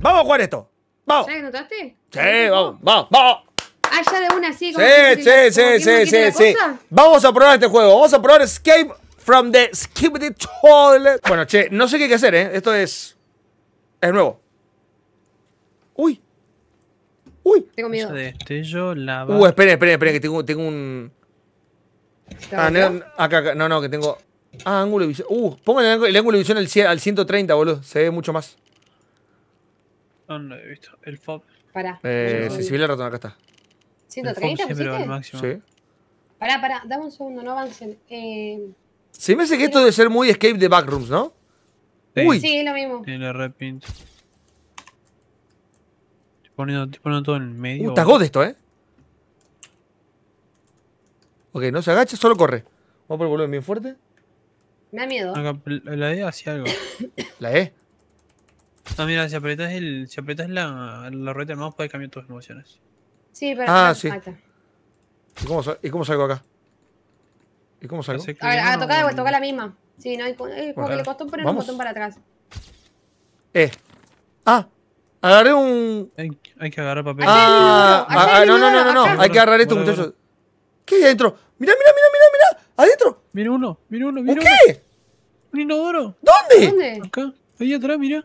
Vamos a jugar esto. Vamos. ¿Ya notaste? Sí, vamos, vamos, vamos. Allá ah, de una así. Como sí, que, sí, sí, sí, sí, sí. Vamos a probar este juego. Vamos a probar Escape from the Skibidi Toilet. Bueno, che, no sé qué hay que hacer, ¿eh? Esto es... Es nuevo. Uy. Uy. Tengo miedo. Destello, lava. Uh, esperen, esperen, esperen, que tengo, tengo un... Ah, no, acá, acá, no, no, que tengo... Ah, ángulo de visión. Uh, pongan el, ángulo de visión al, al 130, boludo. Se ve mucho más. No, no lo he visto. El FOB. Pará. Eh, viene la ratón, acá está. ¿130 siempre Sí. Pará, pará, dame un segundo, no avancen. Eh, Se me hace que esto debe ser muy escape de backrooms, ¿no? Sí. es lo mismo. Tiene repinto. Estoy poniendo, todo en el medio. Un uh, go god esto, ¿eh? Ok, no se agacha, solo corre. Vamos por el volumen bien fuerte. Me da miedo. la E hacía algo. ¿La E? No, mira, si aprietas, el, si aprietas la, la rueda de mouse puedes cambiar tus emociones. Sí, pero... Ah, ah sí. ¿Y cómo, salgo acá? ¿Y cómo salgo? A ver, ah, toca la misma. Sí, no, es eh, como que le costó poner un botón para atrás. Eh. Ah, agarré un. Hay, que agarrar papel. Ah, ah no, no, no, no, no. Hay que agarrar esto, muchachos. ¿Qué hay adentro? Mira, mira, mira, mira, mira. Adentro. Mira uno, mira uno, mira uno. ¿Qué? Un inodoro. ¿Dónde? ¿Dónde? Acá, ahí atrás, mira.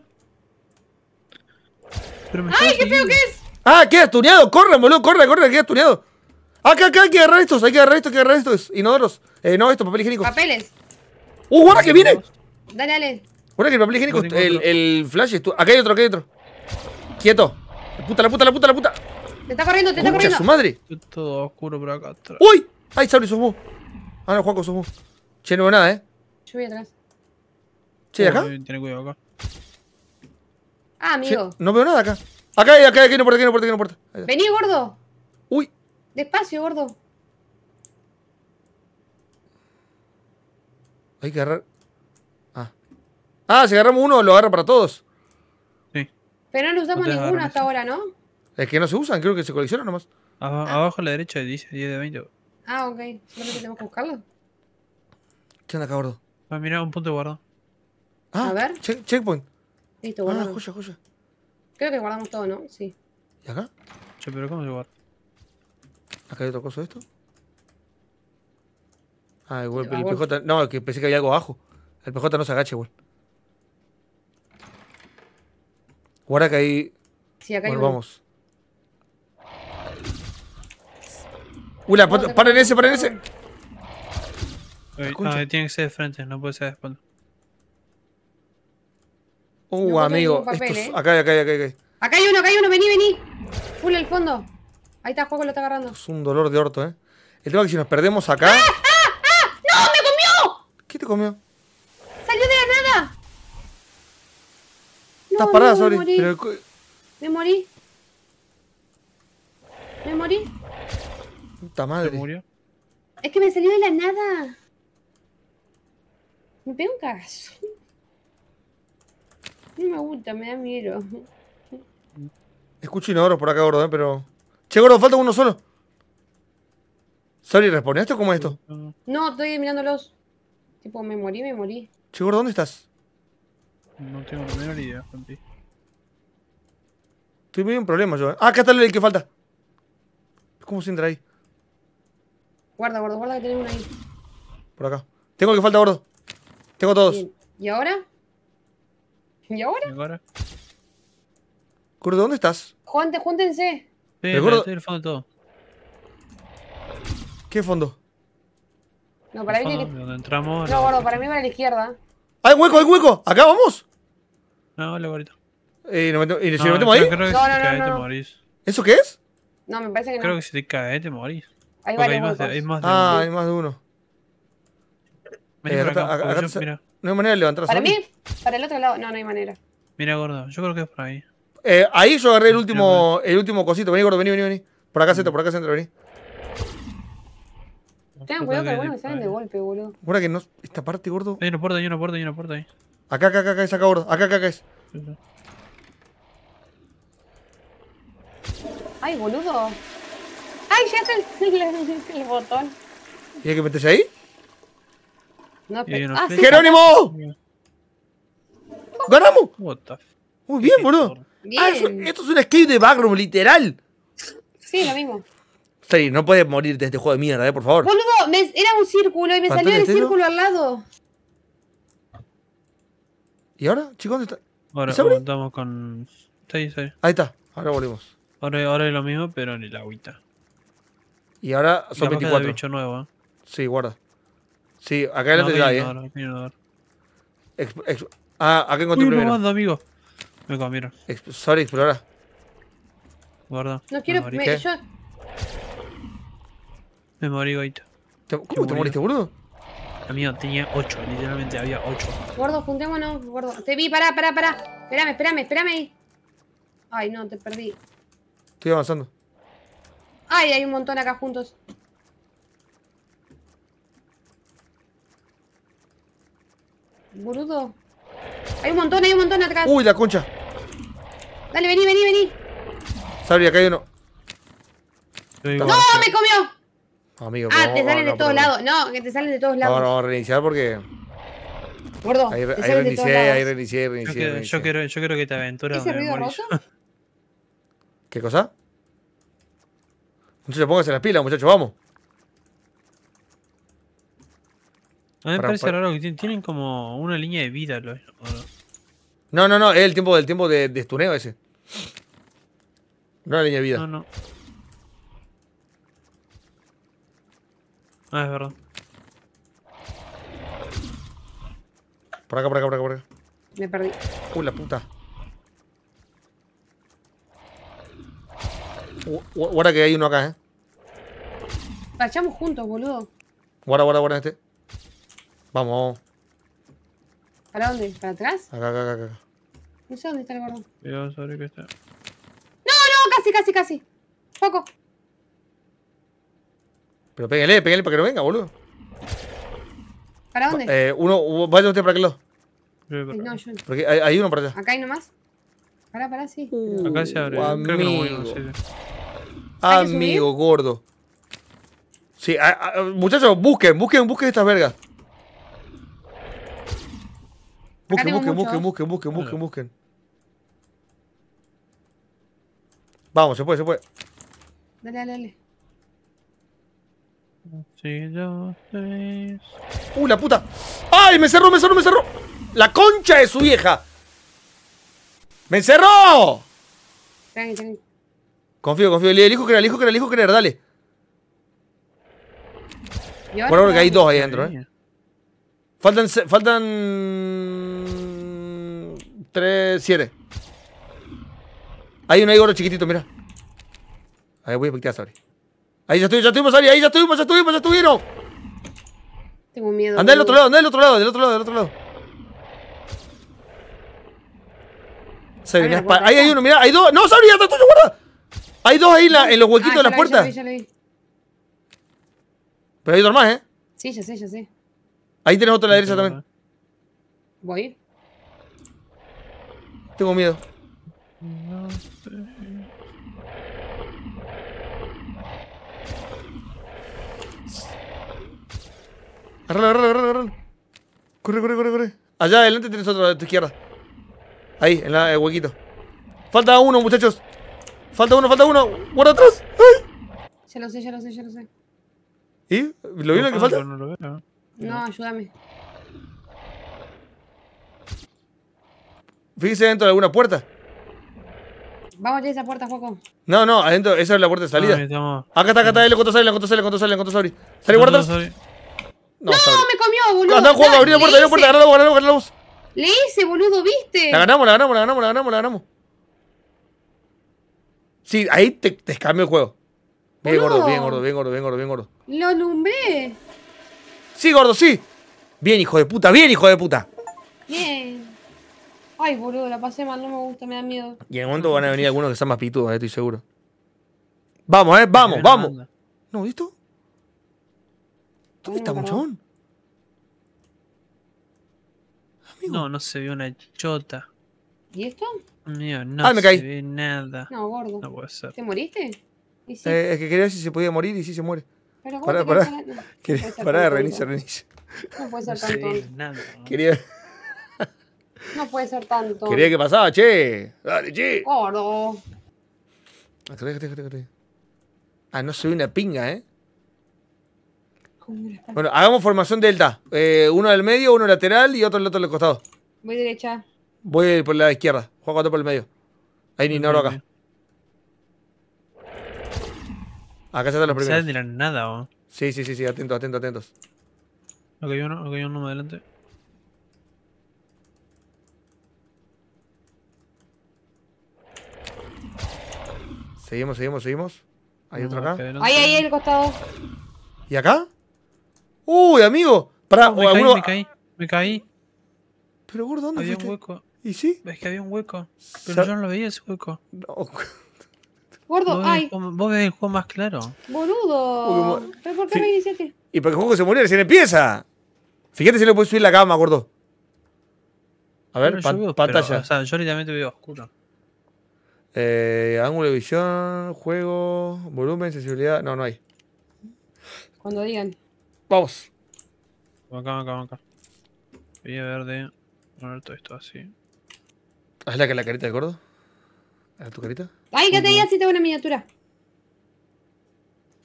¡Ay, qué feo que es! ¡Ah, queda tuneado! ¡Corran, boludo! ¡Corran, ¡Corre, boludo ¡Corre, corre, queda tuneado! ¡Acá, acá! ¡Hay que agarrar estos! ¡Hay que agarrar estos! ¡Hay que agarrar estos! Inodoros. Eh, no, esto, papel higiénico. Papeles. ¡Uh, guarda que viene! Dale, dale. Guarda que el papel higiénico, el, flash es tu... Acá hay otro, acá hay otro. Quieto. La puta, la puta, la puta, la puta. Te está corriendo, te está corriendo. su madre! todo oscuro por acá atrás. ¡Uy! ¡Ay, Sabri, sos vos! Ah, no, Juanco, sos vos. Che, no veo nada, eh. Yo voy atrás. Che, ¿acá? Tiene cuidado acá. Ah, amigo. no veo nada acá. Acá hay, acá aquí no puerta, aquí no puerta, aquí no puerta. Vení, gordo. Uy. Despacio, gordo. Hay que agarrar. Ah. Ah, si agarramos uno, lo agarra para todos. Sí. Pero no usamos ninguno hasta ahora, ¿no? Es que no se usan, creo que se coleccionan nomás. Ah. Abajo a la derecha dice 10 de 20. Ah, ok. que tenemos que buscarlo. ¿Qué onda acá, gordo? Para ah, mira, un punto de guardo. Ah, a ver. checkpoint. Listo, ah, guardamos. Ah, joya, joya. Creo que guardamos todo, ¿no? Sí. ¿Y acá? Che, pero ¿cómo se guarda? ¿Acá hay otro coso de esto? Ah, igual, el PJ. No, que pensé que había algo abajo. El PJ no se agache, güey. Guarda que ahí. Sí, acá hay vamos. Ula, paren ese, paren ese. tiene que ser de frente, no puede ser de espalda. Uh, amigo. Eh. acá, acá, acá, acá. Acá hay uno, acá hay uno, vení, vení. Full el fondo. Ahí está, Juego lo está agarrando. Es un dolor de orto, eh. El tema es que si nos perdemos acá. ¡Ah! ¡Ah! ¡Ah! ¡No! ¡Me comió! ¿Qué te comió? ¡Salió de la nada! Estás parada, no, sorry. Me morí. me morí. Me morí. Puta madre. Me murió? Es que me salió de la nada. Me pego un cagazo. No me gusta, me da miedo. Escucho inodoros por acá, gordo, eh, pero. Che, gordo, falta uno solo. Sorry, ¿responde esto o cómo es esto? No, estoy mirándolos. Tipo, me morí, me morí. Che, gordo, ¿dónde estás? No tengo la menor idea, Santi. Estoy medio un problema yo. Eh. Ah, acá está el que falta. ¿Cómo se entra ahí? Guarda, gordo, guarda que tenemos uno ahí. Por acá. Tengo el que falta, gordo. Tengo todos. ¿Y ahora? ¿Y ahora? ¿Y ¿dónde estás? Juante, júntense. Sí, estoy en el fondo de todo. ¿Qué fondo? No, para ahí mí. que... no, gordo, para mí va a la izquierda. ¡Hay hueco, hay hueco! ¡Acá vamos! No, le ahorita. Eh, ¿Y si lo metemos ahí? Creo que si no, te caes, te morís. ¿Eso qué es? No, me parece que no. Creo que si te cae, te morís. Ahí va más hay ah, hay más de uno. Eh, acá, mira no hay manera de levantar ¿Para mí? Para el otro lado, no, no hay manera. Mira, gordo, yo creo que es por ahí. Eh, ahí yo agarré el último, el último cosito. Vení, gordo, vení, vení, vení. Por acá centro, por acá centro, vení. Tengan cuidado que algunos me salen de golpe, boludo. Bueno, que no. Esta parte, gordo. Hay una puerta, hay una puerta, hay una puerta ahí. Acá, acá, acá, acá es acá, gordo. Acá, acá, acá es. Ay, boludo. Ay, ya está el, el botón. ¿Y hay que meterse ahí? No, ah, ¡Jerónimo! ¡Ganamos! What the Muy bien, boludo. Ah, bien. esto es un escape de backroom, literal. Sí, lo mismo. Sí, no puedes morir de este juego de mierda, eh, por favor. Boludo, era un círculo y me salió el círculo al lado. ¿Y ahora, chicos, dónde está? Ahora estamos con. Ahí está, ahora volvemos. Ahora, ahora es lo mismo, pero en el agüita. Y ahora son 24. ¿eh? Sí, guarda. Sí, acá adelante no, te ¿eh? ah, acá encontré Uy, primero. amigo. Me comieron. sorry, explora. Guarda. No quiero. Me, yo... me morí, goito. ¿Cómo te moriste, gordo? Amigo, tenía ocho. literalmente había ocho. Gordo, juntémonos, gordo. Te vi, pará, pará, pará. Espérame, espérame, espérame Ay, no, te perdí. Estoy avanzando. Ay, hay un montón acá juntos. boludo. Hay un montón, hay un montón atrás. Uy, la concha. Dale, vení, vení, vení. Sabri, acá hay uno. ¡No! ¡Me comió! Amigo, ah, te salen de todos lados. No, que te salen de todos lados. No, no, reiniciar porque. Gordo. Ahí, reinicié, ahí reinicié, reinicié. Yo, quiero, yo quiero que te aventuras. ¿Ese ruido ¿Qué cosa? Muchachos, pónganse las pilas, muchachos, vamos. A mí me parece raro que tienen como una línea de vida. No, no, no, es el tiempo del tiempo de, de estuneo ese. No la línea de vida. No, no. Ah, es verdad. Por acá, por acá, por acá, por acá. Me perdí. Uy, la puta. Guarda que hay uno acá, eh. pachamos juntos, boludo. Guarda, guarda, guarda este. Vamos. ¿Para dónde? ¿Para atrás? Acá, acá, acá. acá. No sé dónde está el gordo. Yo sabré que está. No, no, casi, casi, casi. Poco. Pero pégale, pégale para que no venga, boludo. ¿Para dónde? Eh, uno, vaya usted para aquel lado. No, yo no. Porque hay, uno para allá. ¿Acá hay nomás? Pará, pará, sí. Uh, acá se abre. Amigo, uh, Creo que no amigo gordo. Sí, muchachos, busquen, busquen, busquen estas vergas. Busquen, busquen, busquen, busquen, busquen, busquen, busquen. Vamos, se puede, se puede. Dale, dale, dale. Sí, dos, tres. ¡Uh, la puta! ¡Ay! ¡Me cerró, me cerró, me cerró! ¡La concha de su vieja! ¡Me encerró! Confío, confío. El hijo era, el hijo que el hijo era, dale. Por ahora que hay dos ahí adentro, eh. Faltan. Faltan. Tres. Siete. Hay un gordo, chiquitito, mira. Ahí voy a pintar a Sari. Ahí ya estuvimos, ya estuvimos, Ahí ya estuvimos, ya estuvimos, ya estuvieron. Tengo miedo. Anda del otro lado, anda del otro lado, del otro lado, del otro lado. mira, ahí hay uno, mira, hay dos. No, Sabri, estoy tuyo, guarda. Hay dos ahí en los huequitos de ah, las puertas. Pero hay dos más, ¿eh? Sí, ya sé, ya sé. Ahí tenés otro a la derecha también. Voy. Tengo miedo. No sé. Arrala, Corre, corre, corre, corre. Allá adelante tienes otro a tu izquierda. Ahí, en la, el huequito. Falta uno, muchachos. Falta uno, falta uno. Guarda atrás. ¡Ay! Ya lo sé, ya lo sé, ya lo sé. ¿Y? ¿Lo vino que falta? lo no, ayúdame. Fíjese dentro de alguna puerta. Vamos a esa puerta, Juaco. No, no, adentro, esa es la puerta de salida. Ah, acá está, acá está, el cuánto sale, cuánto sale, cuánto sale, cuánto sale. ¿Sale guarda? No, no, me comió, boludo. No Juaco, abrí la puerta, abrí la puerta, ganamos, ganamos. Le hice, boludo, ¿viste? La ganamos, la ganamos, la ganamos, la ganamos, la ganamos. Sí, ahí te, te cambió el juego. Bien gordo, bien gordo, bien gordo, bien gordo, bien gordo. Lo nombré. Sí, gordo, sí. Bien, hijo de puta, bien, hijo de puta. Bien. Ay, boludo, la pasé mal, no me gusta, me da miedo. Y en el momento van a venir algunos que están más pitudos, eh, estoy seguro. Vamos, eh, vamos, vamos. ¿No, visto? ¿Dónde está, muchón? No, no se vio una chota. ¿Y esto? Mío, no ah, se ve nada. No, gordo. No puede ser. ¿Te moriste? Eh, es que quería ver si se podía morir y si se muere pará, pará. pará, reinicia, reinicia. No puede ser tanto. ¿no? Quería... no puede ser tanto. Quería que pasaba, che. Dale, che. Gordo. Ah, no soy una pinga, ¿eh? Bueno, hagamos formación delta. Eh, uno del medio, uno lateral y otro del otro del costado. Voy derecha. Voy por la izquierda. Juan cuatro por el medio. Ahí ni mm, acá. Mm. Acá se están los primeros. No nada, o. Sí, sí, sí, sí, atentos, atentos, atentos. Ok, uno, ok, uno más adelante. Seguimos, seguimos, seguimos. Hay otro acá. Ahí, ahí, el costado. ¿Y acá? ¡Uy, amigo! Pará, me, caí, me caí, me caí. Pero, gordo, ¿dónde Había un hueco. ¿Y sí? Es que había un hueco. Pero yo no lo veía ese hueco. No. Gordo, hay. ay. vos ves el juego más claro. Boludo. ¿Pero por qué sí. me iniciaste? Y por el juego se muere recién empieza. Fíjate si le puedes subir la cama, gordo. A ver, pantalla. o sea, yo literalmente veo oscuro. Eh, ángulo de visión, juego, volumen, sensibilidad. No, no hay. Cuando digan. Vamos. Acá, acá, acá. Voy a ver de todo esto así. ¿Es la, la carita del gordo? ¿A tu carita? ¡Ay, que te digas si tengo una miniatura!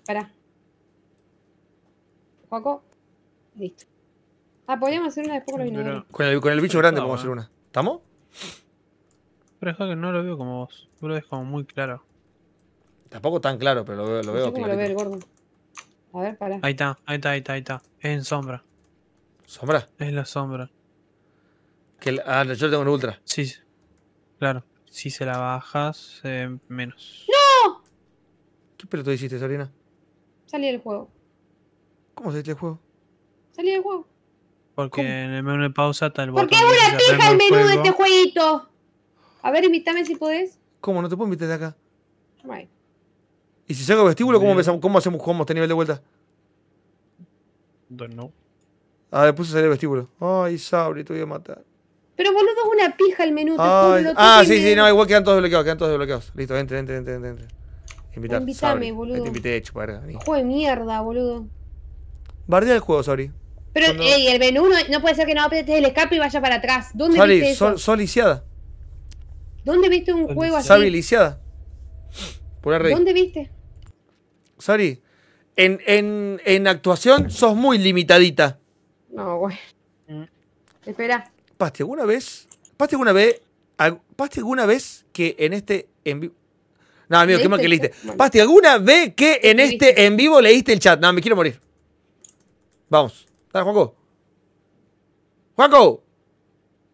Para. Juaco. Listo. Ah, podríamos hacer una después con los Con el, con el bicho grande podemos hacer una. ¿Estamos? Pero es que no lo veo como vos. Tú lo ves como muy claro. Tampoco tan claro, pero lo veo, lo lo gordo. A ver, para. Ahí está, ahí está, ahí está, ahí está. Es en sombra. ¿Sombra? Es la sombra. Que ah, yo tengo en ultra. Sí, claro. Si se la bajas, eh, menos. ¡No! ¿Qué tú hiciste, Sabrina? Salí del juego. ¿Cómo saliste del juego? Salí del juego. Porque en el menú de pausa está el botón. Porque es una pija el menú de este jueguito. A ver, invítame si podés. ¿Cómo? No te puedo invitar de acá. Right. ¿Y si salgo vestíbulo, cómo, cómo hacemos cómo este nivel de vuelta? No. Ah, después puse salir vestíbulo. Ay, Sabri, te voy a matar. Pero boludo, es una pija el menú. ah, sí, sí, no, igual quedan todos desbloqueados, quedan todos desbloqueados. Listo, entre, entre, entre, entre. Invítame, boludo. te invité Juego de mierda, boludo. Bardea el juego, sorry Pero, ey, el menú no, puede ser que no apretes el escape y vaya para atrás. ¿Dónde viste eso? soliciada. ¿Dónde viste un juego así? Sabi lisiada. Por ¿Dónde viste? Sorry en, en, en actuación sos muy limitadita. No, güey. Mm. Espera. Pasti, ¿alguna vez? Pasti, ¿alguna vez? Pasti, ¿alguna vez que en este en vivo? No, amigo, qué mal que leíste. Pasti, ¿alguna vez que en este en vivo leíste el chat? No, me quiero morir. Vamos. Dale, Juanco. ¡Juanco!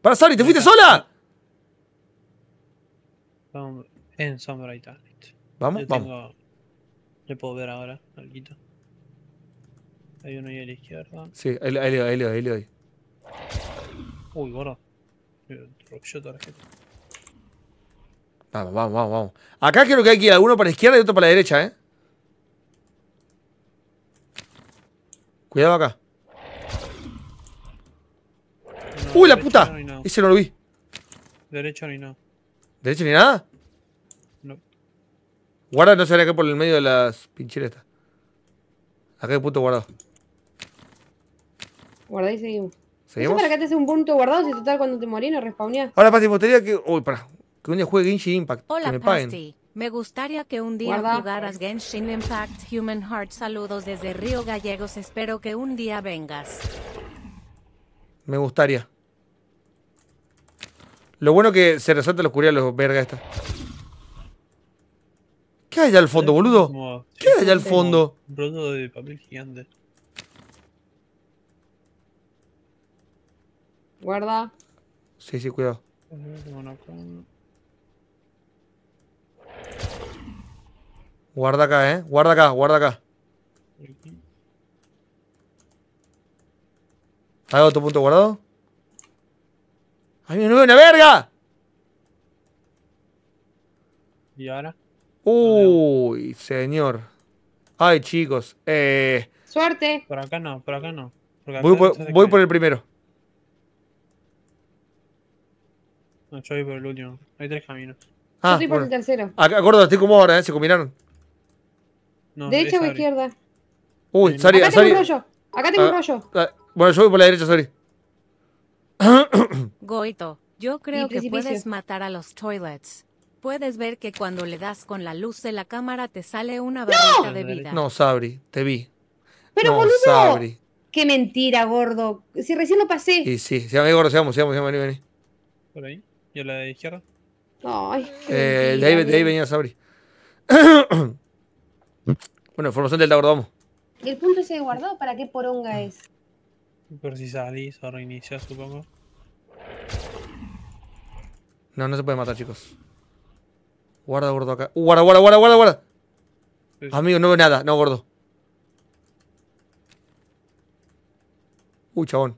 ¡Para Sari, ¿te fuiste sola? En sombra y tal. Vamos, Yo vamos. Le puedo ver ahora, alguito. Hay uno ahí a la izquierda. Sí, ahí lo ahí, ahí, ahí, ahí. Uy, bueno. Vamos, vamos, vamos, vamos. Acá creo que hay que ir uno para la izquierda y otro para la derecha, eh. Cuidado acá. ¡Uy, la puta! Ese no lo vi. Derecha ni nada. ¿Derecha ni nada? No. Guarda, no se acá por el medio de las pincheretas. Acá hay puto guardado. Guarda y seguimos. ¿Seguimos? para que te hace un punto guardado si total cuando te morís no respawneás. Ahora, Pasti, me gustaría que. Uy, pará. Que un día juegue Genshin Impact. Hola, que me Pasti. Me gustaría que un día Guarda. jugaras Genshin Impact Human Heart. Saludos desde Río Gallegos. Espero que un día vengas. Me gustaría. Lo bueno que se resalta la oscuridad los verga esta. ¿Qué hay allá al fondo, boludo? ¿Qué hay allá al fondo? Un broto de papel gigante. Guarda. Sí, sí, cuidado. Guarda acá, eh. Guarda acá, guarda acá. ¿Hay otro punto guardado? ¡Ay, no una verga! ¿Y ahora? Uy, señor. Ay, chicos. Eh. Suerte. Por acá no, por acá no. voy por el primero. No, yo voy por el último. Hay tres caminos. Ah, yo estoy por el tercero. Ah, estoy como ahora, ¿eh? Se combinaron. No, derecha o izquierda. Uy, Sari. Acá tengo un rollo. Acá tengo un ah, rollo. Ah, bueno, yo voy por la derecha, Sari. Goito, yo creo que puedes matar a los toilets. Puedes ver que cuando le das con la luz de la cámara te sale una barrita de vida. No, Sabri, te vi. Pero no, boludo. Sabri. Qué mentira, gordo. Si recién lo pasé. Sí, sí, se llama gordo, seamos, seamos, seamos, vení, vení. Por ahí. ¿Y la izquierda? Ay, eh, de, ahí, de, ahí, venía Sabri. bueno, formación del tabordomo. ¿Y el punto ese de guardado para qué poronga es? Por si salís o reinicias, supongo. No, no se puede matar, chicos. Guarda, gordo, acá. Uh, guarda, guarda, guarda, guarda, Amigo, no veo nada. No, gordo. Uy, chabón.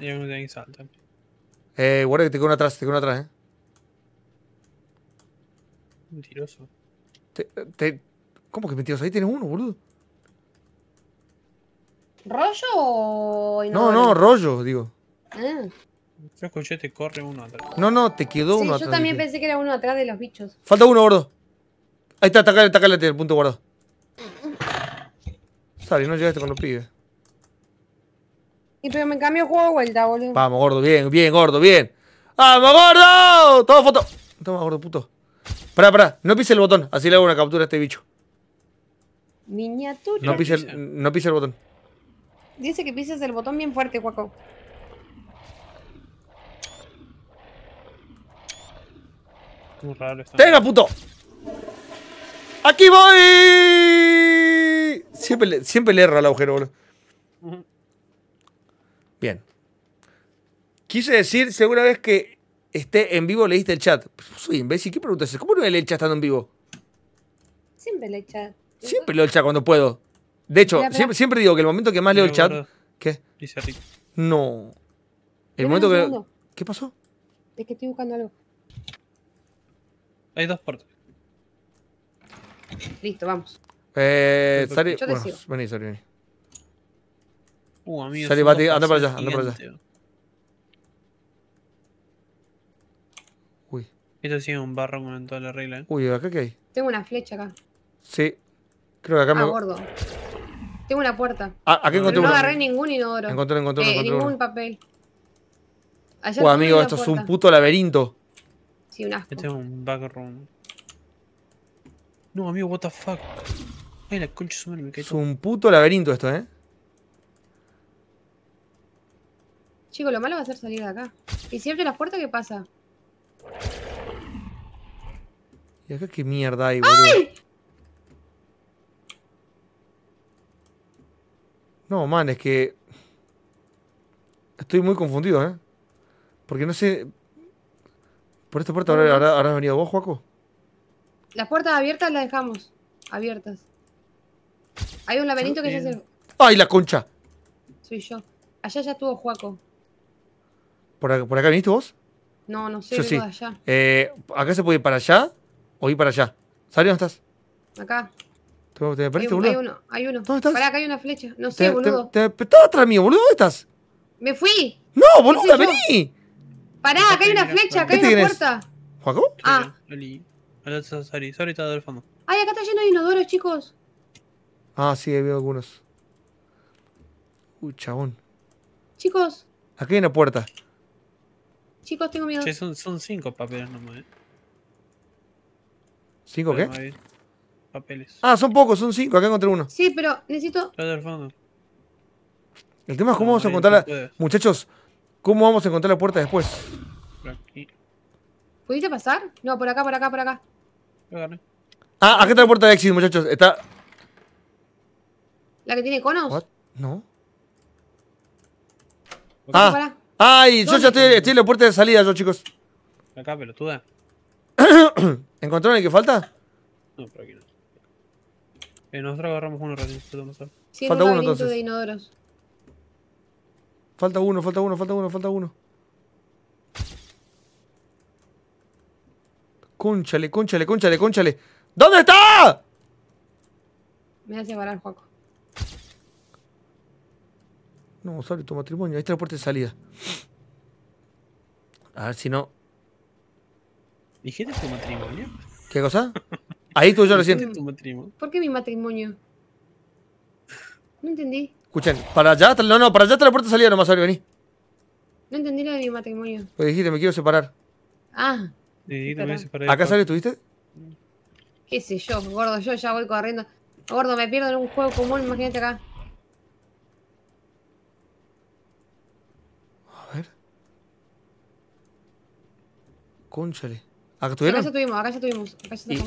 Yo no tengo que eh, guarda que te quedó una atrás, te uno una atrás, eh. Mentiroso. Te, ¿Cómo que mentiroso? Ahí tienes uno, boludo. ¿Rollo o.? No, no, rollo, digo. Ah. Yo escuché, te corre uno atrás. No, no, te quedó uno yo atrás. Yo también pensé que era uno atrás de los bichos. Falta uno, gordo. Ahí está, atacale, atacale, el punto guardado. Sale, no llegaste con los pibes. Y pero me cambio juego de vuelta, boludo. Vamos, gordo, bien, bien, gordo, bien. ¡Vamos, gordo! Toma foto. Toma, gordo, puto. Pará, pará, no pise el botón, así le hago una captura a este bicho. Miniatura. No pises el, no el botón. Dice que pises el botón bien fuerte, Juaco. ¡Tenga, puto! ¡Aquí voy! Siempre le, siempre le al agujero, boludo. Bien. Quise decir, segura vez que esté en vivo, leíste el chat. soy imbécil, ¿qué preguntas? ¿Cómo no leí el chat estando en vivo? Siempre leo el chat. Siempre leo el chat cuando puedo. De hecho, siempre, digo que el momento que más leo el chat. ¿Qué? No. El momento que. ¿Qué pasó? Es que estoy buscando algo. Hay dos puertas. Listo, vamos. Eh, Sari, bueno, vení, vení. Uh, amigo. Salí, Bati, anda para allá, anda para allá. Uy. Esto es un barro con toda la regla, ¿eh? Uy, ¿acá qué hay? Tengo una flecha acá. Sí. Creo que acá ah, me. Tengo una puerta. Ah, acá encontré uno. No agarré ningún inodoro. Encontré, encontré, eh, encontré Ningún papel. Allá Uy, amigo, esto es un puto laberinto. Sí, un asco. Este es un backroom. No, amigo, what the fuck. Ay, la concha su me cae. Es un puto laberinto esto, eh. Chico, lo malo va a ser salir de acá. ¿Y si abre las puertas qué pasa? ¿Y acá qué mierda hay, boludo? No, man, es que... Estoy muy confundido, ¿eh? Porque no sé... ¿Por esta puerta ahora has habrás venido vos, Juaco? Las puertas abiertas las dejamos. Abiertas. Hay un laberinto que ya eh. se... ¡Ay, la concha! Soy yo. Allá ya estuvo Juaco. ¿Por acá, por viniste vos? No, no sé, Yo vengo sí. de allá. Eh, ¿Acá se puede ir para allá o ir para allá? ¿Sabes dónde estás? Acá. ¿Te, hay, uno, ¿Dónde estás? Pará, acá hay una flecha. No sé, boludo. Te, estaba atrás mío, boludo. ¿Dónde estás? ¡Me fui! ¡No, boludo, vení! Pará, acá hay una flecha, acá hay una puerta. ¿Juaco? Ah. Ay, acá está lleno de inodoros, chicos. Ah, sí, he visto algunos. Uy, chabón. Chicos. Acá hay una puerta. Chicos, tengo miedo. son, cinco papeles nomás, eh. ¿Cinco qué? papeles. Ah, son pocos, son cinco. Acá encontré uno. Sí, pero necesito. El tema es cómo vamos a encontrar la. Muchachos, ¿cómo vamos a encontrar la puerta después? ¿Pudiste pasar? No, por acá, por acá, por acá. Ah, acá está la puerta de éxito, muchachos. Está. ¿La que tiene conos? What? No. Ah, Ay, yo ya estoy, estoy en la puerta de salida, yo, chicos. Acá, pelotuda. ¿Encontraron el que falta? No, por aquí no. Eh, nosotros agarramos uno ratito, sí, Falta uno, entonces. De Falta uno, falta uno, falta uno, falta uno. Cónchale, cónchale, cónchale, cónchale. ¿Dónde está? Me hace parar, Juaco. No, sale tu matrimonio. ahí está la puerta de salida. A ver si no. ¿Dijiste tu matrimonio? ¿Qué cosa? Ahí tú yo recién. ¿Por qué mi matrimonio? No entendí. Escuchen, para allá, no, no, para allá está la puerta de salida nomás, Ari, vení. No entendí lo de mi matrimonio. Pues dijiste, me quiero separar. Ah. ¿Acá sale tuviste? ¿Qué sé yo, gordo? Yo ya voy corriendo. Gordo, me pierdo en un juego común, imagínate acá. Cónchale. ¿Acá ya tuvimos,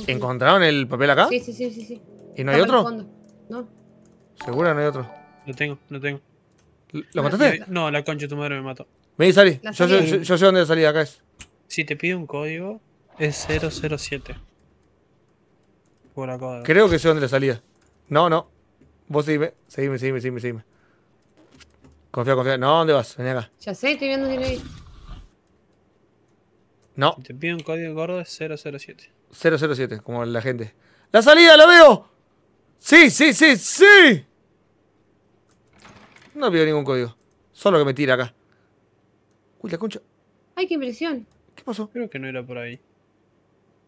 ¿Encontraron el papel acá? Sí, sí, sí, sí. ¿Y no hay otro? No. ¿Segura no hay otro? Lo tengo, lo tengo. ¿Lo mataste? No, la concha de tu madre me mató. Vení, salí. Yo, yo, sé dónde salí, acá es. Si te pido un código, es 007. Por acá. Creo que sé dónde la salida. No, no. Vos seguime, seguime, seguime, seguime, Confía, confía. No, ¿dónde vas? Vení acá. Ya sé, estoy viendo si no. te pido un código gordo es 007. 007, como la gente. ¡La salida, la veo! ¡Sí, sí, sí, sí! No veo ningún código. Solo que me tira acá. Uy, la concha. Ay, qué impresión. ¿Qué pasó? Creo que no era por ahí.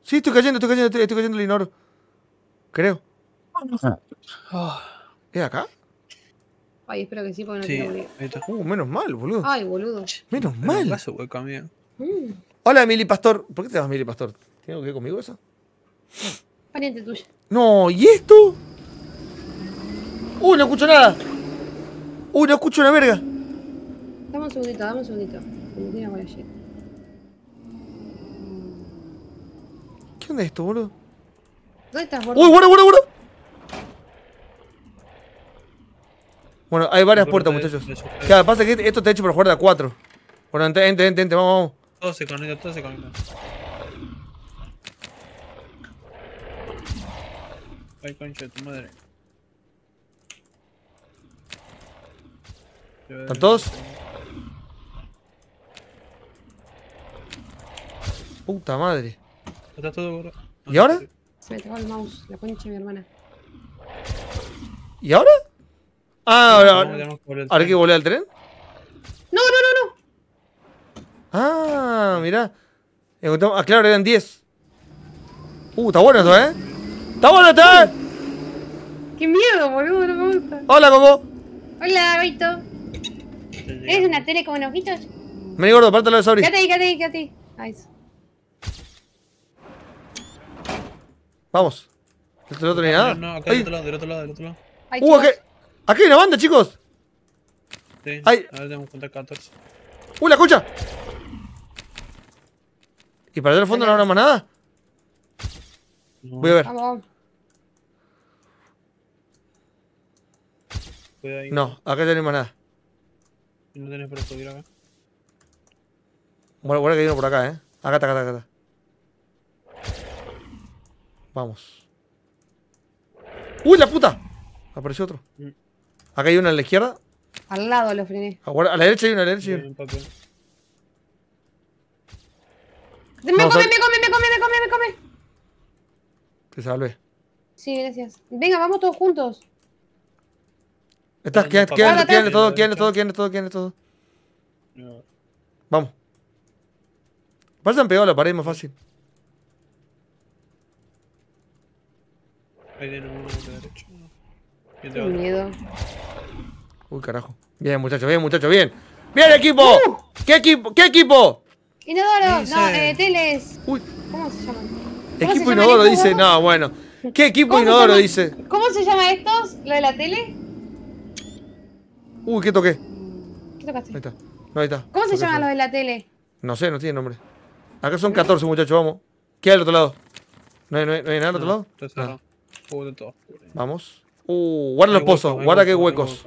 Sí, estoy cayendo, estoy cayendo, estoy, cayendo el inodoro. Creo. Ah. ¿Es acá? Ay, espero que sí, porque no sí, miedo. uh, menos mal, boludo. Ay, boludo. Menos mal. Paso, hueco, amigo. Mm. Hola, Mili Pastor. ¿Por qué te llamas Mili Pastor? ¿Tiene algo que ver conmigo eso? Pariente tuya. No, ¿y esto? Uy, uh, no escucho nada. Uy, uh, no escucho una verga. Dame un segundito, dame un segundito. ¿Qué onda esto, boludo? ¿Dónde estás, boludo? ¡Uy, bueno, bueno, bueno! Bueno, hay varias puertas, muchachos. Claro, pasa que esto está hecho para jugar de a 4. Bueno, ente, ente, ente, vamos, vamos. Todo se conecta, todo se conectan Ay, concha de tu madre. ¿Están todos? Puta madre. Está todo ¿Y ahora? Se me trajo el mouse, la concha de mi hermana. ¿Y ahora? Ah, ahora. ¿Ahora que volé al tren? No, no, no, no. Ah, mirá. Eh, ah, claro, eran 10. Uh, está bueno esto, ¿eh? ¡Está bueno esto, ¿eh? ¡Qué miedo, boludo! No me gusta. Hola, Coco. Hola, Beto. ¿Eres una tele con ojitos? Vení, gordo, pártalo de lado Quédate ahí, quédate ahí, quédate ah, Vamos. ¿Del otro ni nada? No, no, acá del otro lado, del otro lado, del otro lado. ¡Uh, aquí! ¡Aquí hay una banda, chicos! Sí, Ay. a ver, tenemos que contar 14. ¡Uh, la escucha! ¿Y para el fondo no habrá más nada? Voy a ver. No, acá tenemos nada. No tenés para subir acá. Bueno, bueno que hay uno por acá, eh. Acá está, acá está, acá está. Vamos. ¡Uy, la puta! Apareció otro. Mm. Acá hay uno a la izquierda. Al lado lo frené. A la derecha hay uno, a la derecha hay me come, me come, me come, me come, me come. Te salve. Sí, gracias. Venga, vamos todos juntos. Estás, quién ¿Quién quién todo, quién todo, quién todo, quién Vamos. Pasan pegado la pared más fácil. Ahí viene Qué miedo. Uy, carajo. Bien, muchachos, bien, muchachos, bien. ¡Bien, equipo! Uh. ¿Qué equipo? ¿Qué equipo? Inodoro, no, eh, teles. Uy. ¿Cómo se llaman? equipo Inodoro dice, no, bueno. ¿Qué equipo Inodoro dice? ¿Cómo se llama estos? ¿Lo de la tele? Uy, ¿qué toqué? ¿Qué tocaste? Ahí está. No, está. ¿Cómo se llaman los de la tele? No sé, no tiene nombre. Acá son 14, ¿Eh? muchachos, vamos. ¿Qué hay al otro lado? ¿No hay, nada al otro lado? Vamos. Uh, guarda los pozos, guarda que huecos.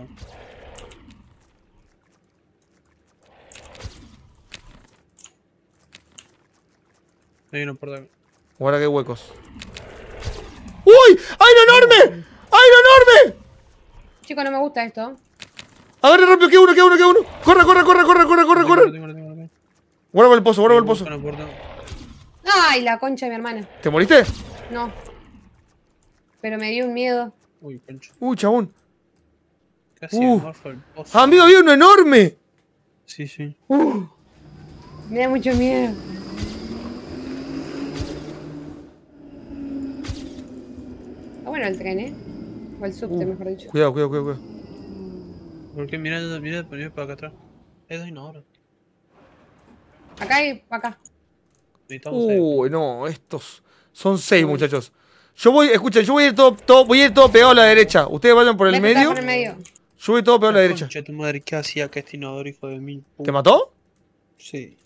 Hay uno por acá. Guarda que huecos. ¡Uy! ¡Hay uno enorme! ¡Hay uno enorme! Chico, no me gusta esto. A ver rápido, que uno, que uno, que uno. Corre, corre, corre, corre, corre, corre, corre. el pozo, el pozo. Ay, la concha de mi hermana. ¿Te moriste? No. Pero me dio un miedo. Uy, concha. Uy, chabón. Casi uh. el pozo. Amigo, había uno enorme. Sí, sí. Uh. Me da mucho miedo. al tren, ¿eh? O al subte, uh, mejor dicho. Cuidado, cuidado, cuidado, mm. Porque mira, mira, mira para acá atrás. Es dos ahora Acá y acá. Uy, no, estos. Son seis, muchachos. Yo voy, escucha, yo voy a ir todo, voy a ir todo pegado a la derecha. Ustedes vayan por el, medio. Por el medio. Yo voy todo pegado a la derecha. ¿qué hacía que este hijo de mil? ¿Te mató? Sí.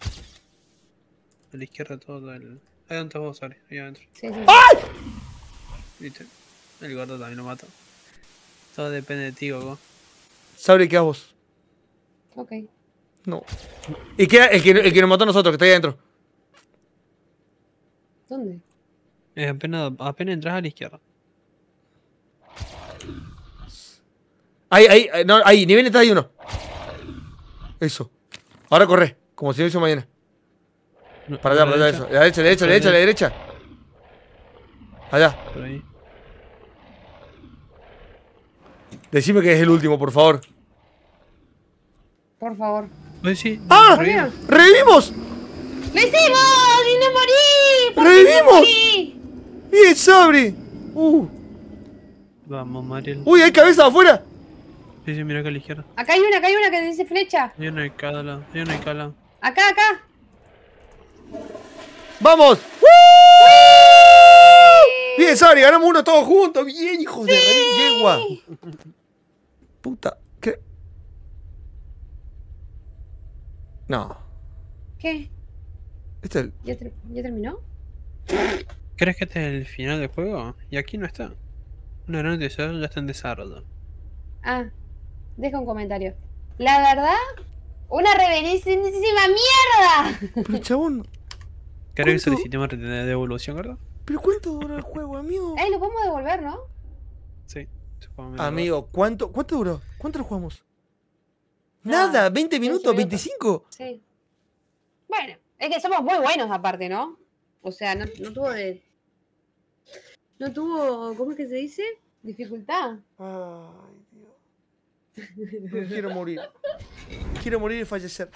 A la izquierda todo el. Ahí donde vos, sale, ahí adentro. ¡Ay! Viste. El gordo también lo mato. Todo depende de ti, Goku. Sabri, ¿qué hago vos? Ok. No. ¿Y qué? el que, el que nos mató a nosotros, que está ahí adentro? ¿Dónde? apenas, apenas entras a la izquierda. Ahí, ahí, no, ahí, Ni bien está ahí uno. Eso. Ahora corre, como si no hizo mañana. Para allá, para allá, eso. La derecha, la derecha, la derecha, la derecha. Allá. Por ahí. Decime que es el último, por favor. Por favor. Pues sí, ¡Ah! ¡Revivimos! ¡Revivimos! ¡Lo hicimos! ¡Y no morí! ¡Revivimos! ¡Bien, Sabri! ¡Uh! Vamos, Mariel. ¡Uy, hay cabeza afuera! Sí, sí, mira acá a la izquierda. Acá hay una, acá hay una que dice flecha. Hay una hay una Acá, acá. ¡Vamos! Bien, Sabri, ganamos uno todos juntos. Bien, hijos de rey yegua. Puta, ¿qué? No. ¿Qué? Este ¿Ya, terminó? ¿Crees que este es el final del juego? Y aquí no está. Una gran tesoro ya está en desarrollo. Ah, deja un comentario. La verdad, una reverencísima mierda. Pero chabón. ¿Crees que solicitemos de devolución, verdad? ¿Pero cuánto dura el juego, amigo? Eh, lo podemos devolver, ¿no? Sí. Amigo, ¿cuánto, ¿cuánto duró? ¿Cuánto lo jugamos? Nada, 20 minutos, 25. Sí. Bueno, es que somos muy buenos aparte, ¿no? O sea, no, tuvo de... No tuvo, ¿cómo es que se dice? Dificultad. Ay, Dios. Quiero morir. Quiero morir y fallecer.